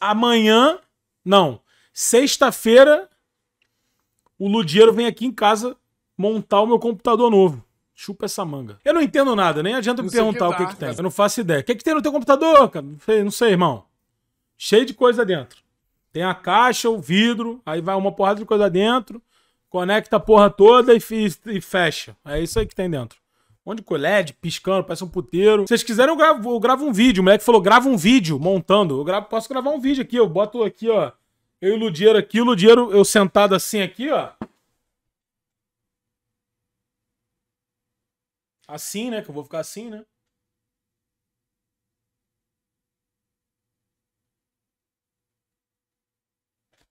amanhã, não, sexta-feira, o Ludiero vem aqui em casa montar o meu computador novo. Chupa essa manga. Eu não entendo nada, nem adianta me perguntar o que, tá, que tem. Eu não faço ideia. O que, que tem no teu computador, cara? Não sei, não sei, irmão. Cheio de coisa dentro. Tem a caixa, o vidro, aí vai uma porrada de coisa dentro, conecta a porra toda e, e fecha. É isso aí que tem dentro. Um monte de piscando, parece um puteiro. Se vocês quiserem, eu gravo, eu gravo um vídeo. O moleque falou, grava um vídeo montando. Eu gravo, posso gravar um vídeo aqui. Eu boto aqui, ó. Eu e o Ludieiro aqui. O Ludieiro, eu sentado assim aqui, ó. Assim, né? Que eu vou ficar assim, né?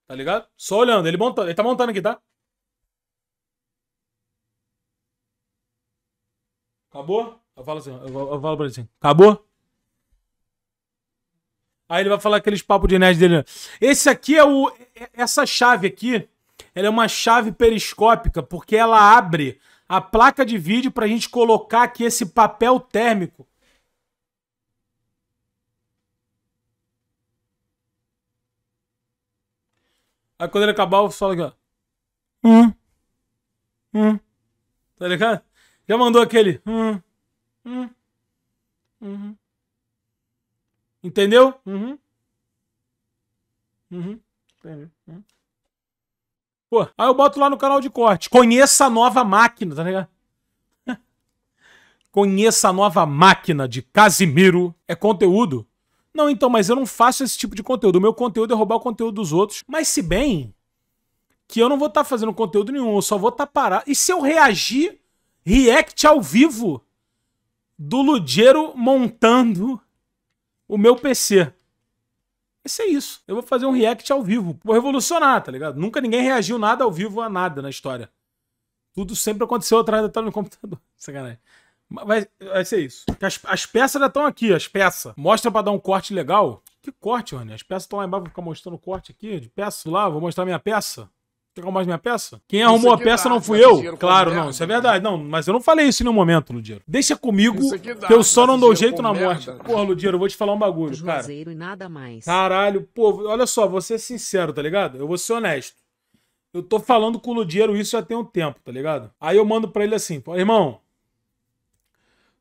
Tá ligado? Só olhando. Ele, monta... ele tá montando aqui, tá? Acabou? Eu falo assim, eu, eu falo pra ele assim, acabou? Aí ele vai falar aqueles papos de nerd dele. Esse aqui é o. Essa chave aqui, ela é uma chave periscópica, porque ela abre a placa de vídeo pra gente colocar aqui esse papel térmico. Aí quando ele acabar, eu falo aqui, ó. Hum. Hum. Tá ligado? Já mandou aquele. Hum, hum, uhum. Entendeu? Uhum. Uhum. Uhum. Pô, aí eu boto lá no canal de corte. Conheça a nova máquina, tá ligado? Conheça a nova máquina de Casimiro. É conteúdo. Não, então, mas eu não faço esse tipo de conteúdo. O meu conteúdo é roubar o conteúdo dos outros. Mas se bem que eu não vou estar tá fazendo conteúdo nenhum, eu só vou estar tá parado. E se eu reagir react ao vivo do ludiero montando o meu PC. Vai é isso. Eu vou fazer um react ao vivo. Vou revolucionar, tá ligado? Nunca ninguém reagiu nada ao vivo a nada na história. Tudo sempre aconteceu atrás da tela do computador. Sacanagem. Vai, vai ser isso. As, as peças já estão aqui, as peças. Mostra pra dar um corte legal. Que corte, Rony? As peças estão lá embaixo, vou ficar mostrando o corte aqui de peça lá, vou mostrar minha peça pegar mais minha peça? Quem isso arrumou a peça dá, não fui eu. Claro, não, merda, isso é né? verdade. Não, mas eu não falei isso em nenhum momento, Ludiero. Deixa comigo, dá, que eu só não dou jeito na morte. Merda. Porra, Ludiero, eu vou te falar um bagulho, Juazeiro cara. e nada mais. Caralho, pô, olha só, vou ser sincero, tá ligado? Eu vou ser honesto. Eu tô falando com o Ludiero isso já tem um tempo, tá ligado? Aí eu mando pra ele assim, irmão,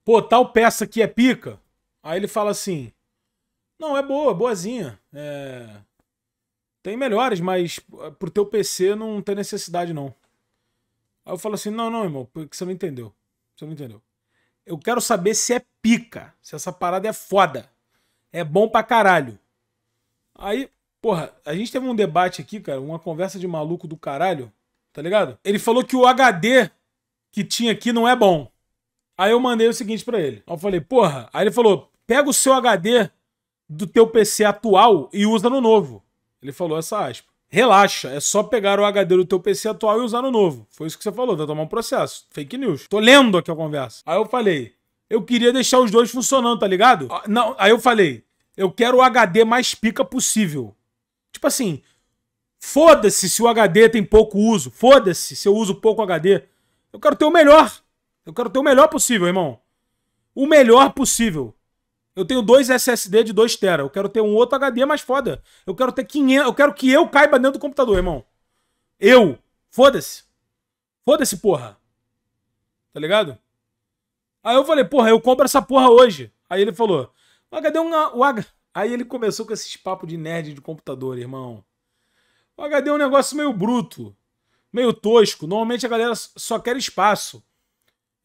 pô, tal peça aqui é pica. Aí ele fala assim, não, é boa, é boazinha. É... Tem melhores, mas ah, pro teu PC não tem necessidade, não. Aí eu falo assim, não, não, irmão, porque você não entendeu. Você não entendeu. Eu quero saber se é pica, se essa parada é foda. É bom pra caralho. Aí, porra, a gente teve um debate aqui, cara, uma conversa de maluco do caralho, tá ligado? Ele falou que o HD que tinha aqui não é bom. Aí eu mandei o seguinte para ele. Eu falei, porra. Aí ele falou, pega o seu HD do teu PC atual e usa no novo. Ele falou essa aspa. Relaxa, é só pegar o HD do teu PC atual e usar no novo. Foi isso que você falou, vai tomar um processo. Fake news. Tô lendo aqui a conversa. Aí eu falei, eu queria deixar os dois funcionando, tá ligado? Ah, não, aí eu falei, eu quero o HD mais pica possível. Tipo assim, foda-se se o HD tem pouco uso. Foda-se se eu uso pouco HD. Eu quero ter o melhor. Eu quero ter o melhor possível, irmão. O melhor possível. Eu tenho dois SSD de 2 tera. Eu quero ter um outro HD mais foda. Eu quero ter 500, eu quero que eu caiba dentro do computador, irmão. Eu, foda-se. Foda-se, porra. Tá ligado? Aí eu falei, porra, eu compro essa porra hoje. Aí ele falou: "O HD é um o H... Aí ele começou com esses papos de nerd de computador, irmão. O HD é um negócio meio bruto, meio tosco. Normalmente a galera só quer espaço.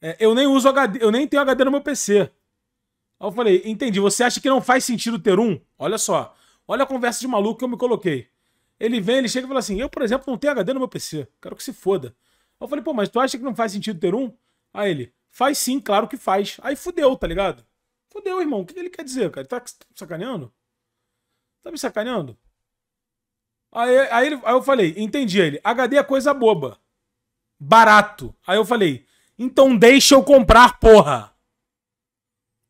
É, eu nem uso HD, eu nem tenho HD no meu PC. Aí eu falei, entendi, você acha que não faz sentido ter um? Olha só, olha a conversa de maluco que eu me coloquei. Ele vem, ele chega e fala assim, eu, por exemplo, não tenho HD no meu PC, quero que se foda. Aí eu falei, pô, mas tu acha que não faz sentido ter um? Aí ele, faz sim, claro que faz. Aí fudeu, tá ligado? Fudeu, irmão, o que ele quer dizer, cara? tá tá sacaneando? Tá me sacaneando? Aí, aí, aí eu falei, entendi ele, HD é coisa boba. Barato. Aí eu falei, então deixa eu comprar, porra.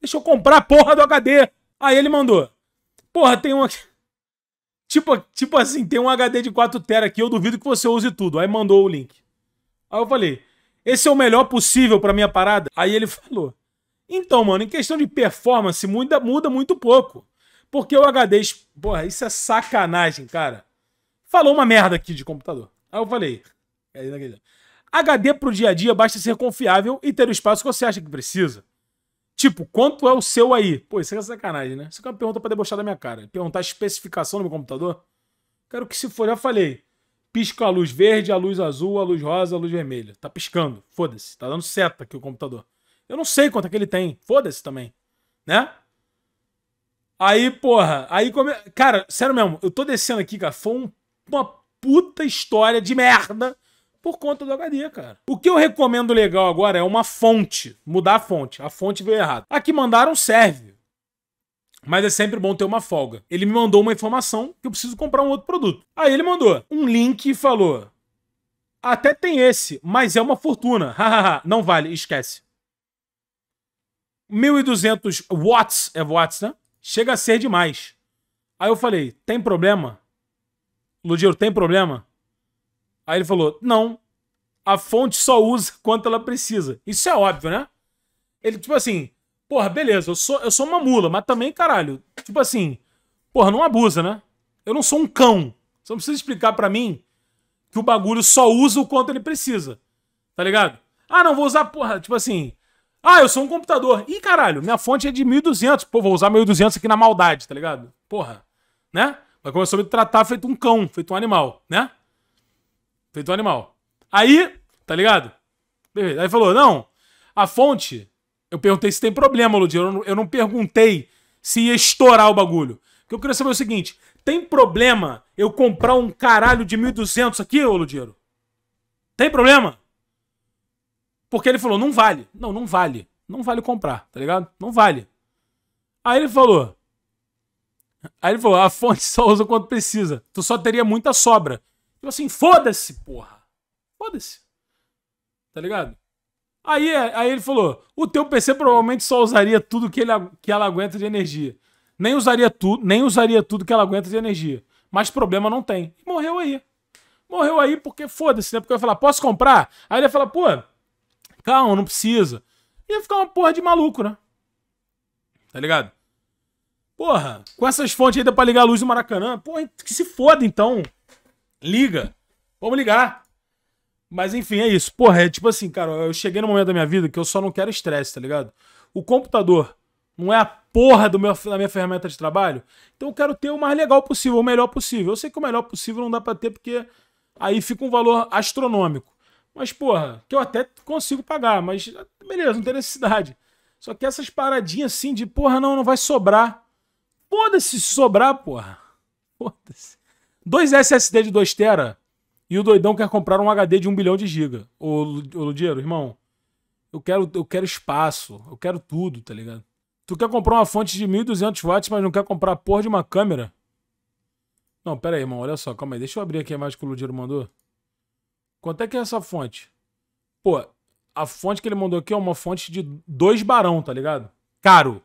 Deixa eu comprar a porra do HD. Aí ele mandou. Porra, tem um aqui. Tipo, tipo assim, tem um HD de 4 tera aqui, eu duvido que você use tudo. Aí mandou o link. Aí eu falei, esse é o melhor possível pra minha parada? Aí ele falou, então, mano, em questão de performance, muda, muda muito pouco. Porque o HD... Porra, isso é sacanagem, cara. Falou uma merda aqui de computador. Aí eu falei... HD pro dia a dia basta ser confiável e ter o espaço que você acha que precisa. Tipo, quanto é o seu aí? Pô, isso é sacanagem, né? Isso é uma pergunta pra debochar da minha cara. Perguntar a especificação do meu computador? Quero que se for, já falei. Pisca a luz verde, a luz azul, a luz rosa, a luz vermelha. Tá piscando. Foda-se. Tá dando seta aqui o computador. Eu não sei quanto é que ele tem. Foda-se também. Né? Aí, porra, aí come... Cara, sério mesmo, eu tô descendo aqui, cara, foi um, uma puta história de merda por conta do HD, cara. O que eu recomendo legal agora é uma fonte. Mudar a fonte. A fonte veio errada. Aqui mandaram serve. Mas é sempre bom ter uma folga. Ele me mandou uma informação que eu preciso comprar um outro produto. Aí ele mandou um link e falou: Até tem esse, mas é uma fortuna. Hahaha, não vale, esquece. 1200 watts, é watts, né? Chega a ser demais. Aí eu falei: Tem problema? Ludiro, tem problema? Aí ele falou: não, a fonte só usa quanto ela precisa. Isso é óbvio, né? Ele, tipo assim, porra, beleza, eu sou, eu sou uma mula, mas também, caralho, tipo assim, porra, não abusa, né? Eu não sou um cão. Você não precisa explicar para mim que o bagulho só usa o quanto ele precisa. Tá ligado? Ah, não, vou usar, porra, tipo assim. Ah, eu sou um computador. Ih, caralho, minha fonte é de 1200. Pô, vou usar 1200 aqui na maldade, tá ligado? Porra, né? Mas começou a me tratar feito um cão, feito um animal, né? Feito um animal. Aí, tá ligado? Aí falou, não, a fonte. Eu perguntei se tem problema, Ludir. Eu, eu não perguntei se ia estourar o bagulho. Porque eu queria saber o seguinte: tem problema eu comprar um caralho de 1.200 aqui, ô Ludiro? Tem problema? Porque ele falou, não vale. Não, não vale. Não vale comprar, tá ligado? Não vale. Aí ele falou. Aí ele falou, a fonte só usa quando precisa. Tu só teria muita sobra. Tipo assim, foda-se, porra. Foda-se. Tá ligado? Aí, aí ele falou: o teu PC provavelmente só usaria tudo que, ele, que ela aguenta de energia. Nem usaria tudo, nem usaria tudo que ela aguenta de energia. Mas problema não tem. E morreu aí. Morreu aí porque foda-se, né? Porque eu ia falar, posso comprar? Aí ele ia falar, pô, calma, não precisa. Ia ficar uma porra de maluco, né? Tá ligado? Porra, com essas fontes aí dá pra ligar a luz do Maracanã. Porra, que se foda então. Liga. Vamos ligar. Mas enfim, é isso. Porra, é tipo assim, cara, eu cheguei no momento da minha vida que eu só não quero estresse, tá ligado? O computador não é a porra do meu, da minha ferramenta de trabalho. Então eu quero ter o mais legal possível, o melhor possível. Eu sei que o melhor possível não dá pra ter porque aí fica um valor astronômico. Mas, porra, que eu até consigo pagar, mas beleza, não tem necessidade. Só que essas paradinhas assim de, porra, não, não vai sobrar. Foda-se sobrar, porra. Foda-se. Dois SSD de 2 tera e o doidão quer comprar um HD de 1 bilhão de giga. Ô, Ludiero, irmão, eu quero, eu quero espaço, eu quero tudo, tá ligado? Tu quer comprar uma fonte de 1200 watts, mas não quer comprar a porra de uma câmera? Não, pera aí, irmão, olha só, calma aí. Deixa eu abrir aqui a imagem que o Ludiero mandou. Quanto é que é essa fonte? Pô, a fonte que ele mandou aqui é uma fonte de dois barão, tá ligado? Caro.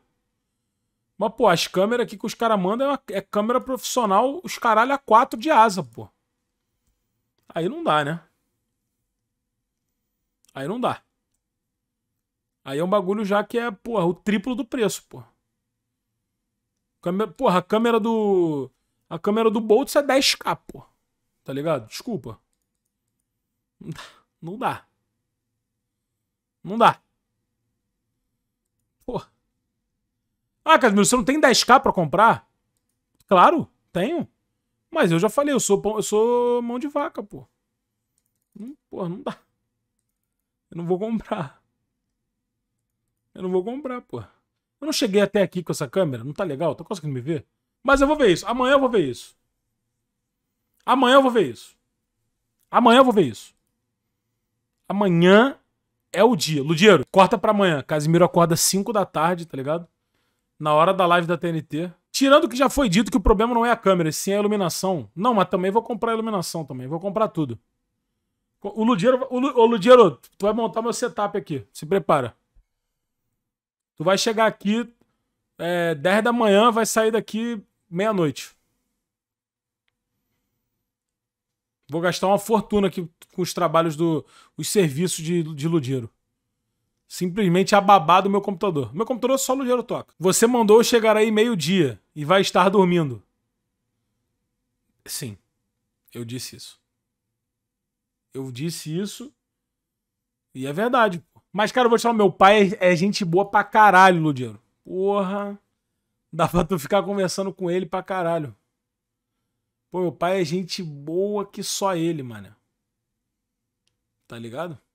Mas, pô, as câmeras aqui que os caras mandam é, uma, é câmera profissional, os caralho a quatro de asa, pô. Aí não dá, né? Aí não dá. Aí é um bagulho já que é, porra, o triplo do preço, pô. Câmera, porra, a câmera do. A câmera do Boltz é 10k, pô. Tá ligado? Desculpa. Não dá. Não dá. Porra. Ah, Casimiro, você não tem 10k para comprar? Claro, tenho. Mas eu já falei, eu sou, eu sou mão de vaca, pô. pô, não dá. Eu não vou comprar. Eu não vou comprar, pô. Eu não cheguei até aqui com essa câmera, não tá legal? Tá conseguindo me ver? Mas eu vou ver isso. Amanhã eu vou ver isso. Amanhã eu vou ver isso. Amanhã eu vou ver isso. Amanhã é o dia. Ludiero, corta pra amanhã. Casimiro acorda 5 da tarde, tá ligado? na hora da live da TNT. Tirando que já foi dito que o problema não é a câmera, sim a iluminação. Não, mas também vou comprar a iluminação também. Vou comprar tudo. O Ludiero, o, Lu, o Ludiero, tu vai montar meu setup aqui. Se prepara. Tu vai chegar aqui é, 10 da manhã, vai sair daqui meia-noite. Vou gastar uma fortuna aqui com os trabalhos do... os serviços de, de Ludiero simplesmente a babá do meu computador. Meu computador só ligeiro toca. Você mandou chegar aí meio-dia e vai estar dormindo. Sim, eu disse isso. Eu disse isso e é verdade. Mas, cara, eu vou te falar, meu pai é, é gente boa pra caralho, Ludiro. Porra, dá pra tu ficar conversando com ele pra caralho. Pô, meu pai é gente boa que só ele, mano. Tá ligado?